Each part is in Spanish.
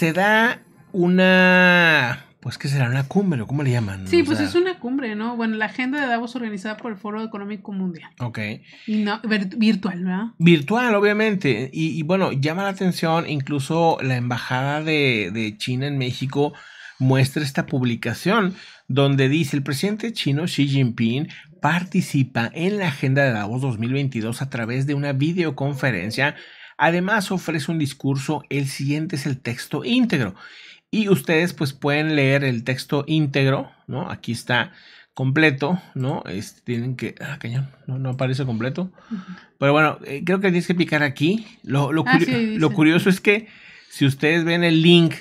se da una pues que será una cumbre cómo le llaman sí pues es una cumbre no bueno la agenda de Davos organizada por el Foro Económico Mundial Ok. y no virtual ¿verdad? virtual obviamente y, bueno llama la atención incluso la embajada de, de China en México muestra esta publicación donde dice el presidente chino Xi Jinping participa en la agenda de Davos 2022 a través de una videoconferencia Además ofrece un discurso, el siguiente es el texto íntegro. Y ustedes pues pueden leer el texto íntegro, ¿no? Aquí está completo, ¿no? es este, tienen que... Ah, cañón, no, no aparece completo. Pero bueno, eh, creo que tienes que picar aquí. Lo, ah, curioso es que si ustedes ven el link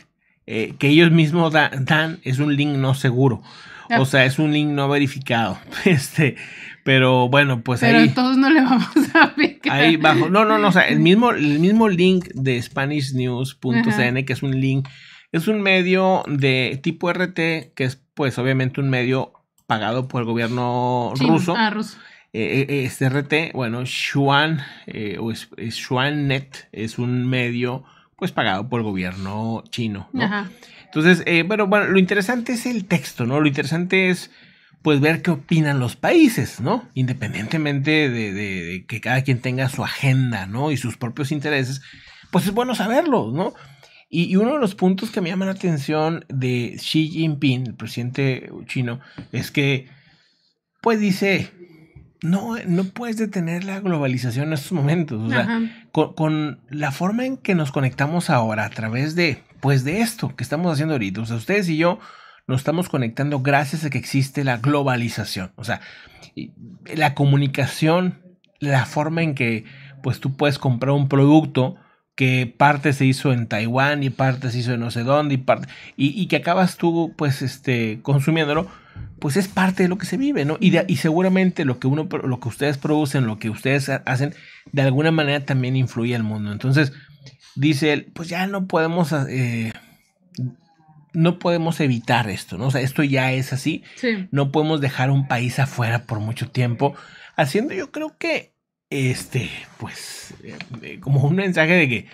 eh, que ellos mismos dan, es un link no seguro. O ah. sea, es un link no verificado. Este, pero bueno, pues Pero ahí. todos no le vamos a picar. Ahí bajo. No, no, no. O sea, el mismo, el mismo link de SpanishNews.cn, que es un link. Es un medio de tipo RT, que es, pues, obviamente, un medio pagado por el gobierno ruso. Ah, ruso. Eh, eh, este RT, bueno, Xuan eh, o net es un medio pues pagado por el gobierno chino. ¿no? Ajá. Entonces, eh, bueno, bueno, lo interesante es el texto, ¿no? Lo interesante es pues ver qué opinan los países, ¿no? Independientemente de, que cada quien tenga su agenda, ¿no? Y sus propios intereses, pues es bueno saberlo, ¿no? Y, uno de los puntos que me llama la atención de Xi Jinping, el presidente chino, es que, pues dice, no, no puedes detener la globalización en estos momentos. con, la forma en que nos conectamos ahora a través de, pues de esto que estamos haciendo ahorita, ustedes y yo nos estamos conectando gracias a que existe la globalización. O sea, la comunicación, la forma en que pues tú puedes comprar un producto que parte se hizo en Taiwán y parte se hizo en no sé dónde y, parte, y, que acabas tú pues este consumiéndolo, pues es parte de lo que se vive, ¿no? Y, seguramente lo que, uno, lo que ustedes producen, lo que ustedes hacen, de alguna manera también influye al mundo. Entonces, dice él, pues ya no podemos... Eh, no podemos evitar esto, ¿no? O sea, esto ya es así. Sí. No podemos dejar un país afuera por mucho tiempo, haciendo yo creo que, este, pues, eh, como un mensaje de que,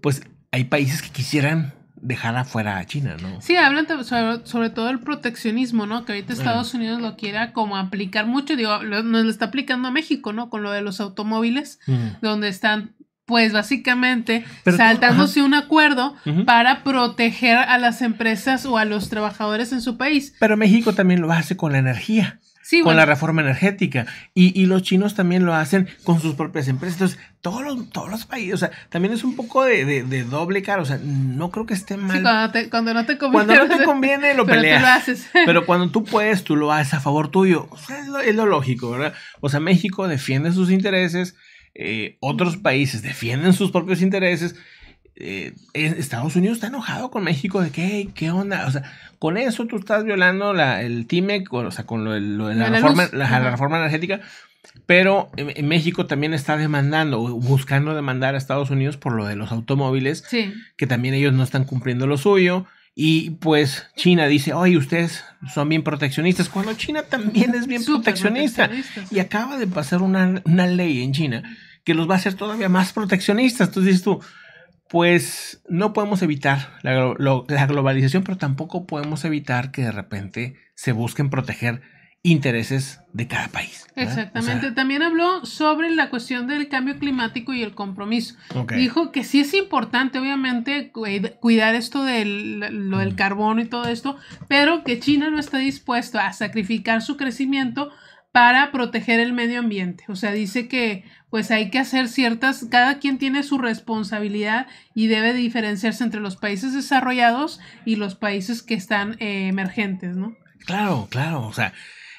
pues, hay países que quisieran dejar afuera a China, ¿no? Sí, hablan sobre, todo el proteccionismo, ¿no? Que ahorita Estados Unidos lo quiera como aplicar mucho, digo, nos lo está aplicando a México, ¿no? Con lo de los automóviles, donde están pues básicamente saltándose un acuerdo para proteger a las empresas o a los trabajadores en su país. Pero México también lo hace con la energía. Sí, con la reforma energética. Y, los chinos también lo hacen con sus propias empresas. Entonces, todos los, todos los países, o sea, también es un poco de, doble cara. O sea, no creo que esté mal. cuando, no te conviene. lo peleas. Pero cuando tú puedes, tú lo haces a favor tuyo. es es lo lógico, ¿verdad? O sea, México defiende sus intereses eh, otros países defienden sus propios intereses. Eh, Estados Unidos está enojado con México de que, ¿qué onda? O sea, con eso tú estás violando la, el TIMEC, o sea, con lo, de la, reforma, la reforma energética. Pero México también está demandando, buscando demandar a Estados Unidos por lo de los automóviles, que también ellos no están cumpliendo lo suyo. Y pues China dice, oye, ustedes son bien proteccionistas, cuando China también es bien proteccionista. Y acaba de pasar una, ley en China que los va a hacer todavía más proteccionistas. Entonces tú, pues no podemos evitar la, la globalización, pero tampoco podemos evitar que de repente se busquen proteger intereses de cada país. Exactamente. También habló sobre la cuestión del cambio climático y el compromiso. Dijo que sí es importante, obviamente, cuidar esto del, mm. carbono y todo esto, pero que China no está dispuesto a sacrificar su crecimiento para proteger el medio ambiente. O sea, dice que pues hay que hacer ciertas, cada quien tiene su responsabilidad y debe diferenciarse entre los países desarrollados y los países que están eh, emergentes, ¿no? Claro, claro. O sea,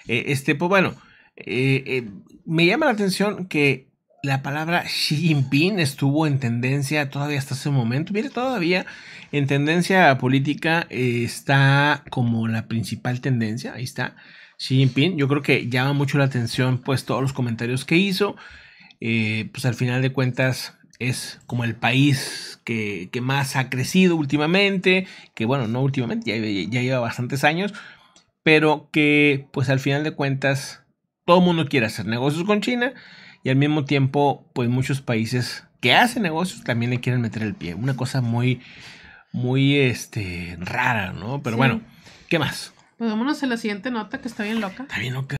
eh, este, pues bueno, eh, eh, me llama la atención que la palabra Xi Jinping estuvo en tendencia todavía hasta ese momento. Mire, todavía en tendencia política está como la principal tendencia. Ahí está Xi Jinping. Yo creo que llama mucho la atención, pues, todos los comentarios que hizo. pues al final de cuentas es como el país que, más ha crecido últimamente, que bueno, no últimamente, ya, ya lleva bastantes años, pero que pues al final de cuentas todo el mundo quiere hacer negocios con China y al mismo tiempo pues muchos países que hacen negocios también le quieren meter el pie. Una cosa muy, muy este, rara, ¿no? Pero bueno, ¿qué más? Pues vámonos a la siguiente nota que está bien loca. Está bien loca.